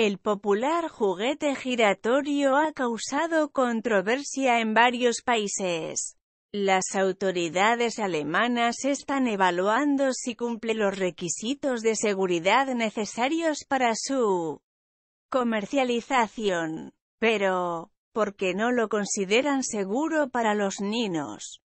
El popular juguete giratorio ha causado controversia en varios países. Las autoridades alemanas están evaluando si cumple los requisitos de seguridad necesarios para su comercialización. Pero, ¿por qué no lo consideran seguro para los niños?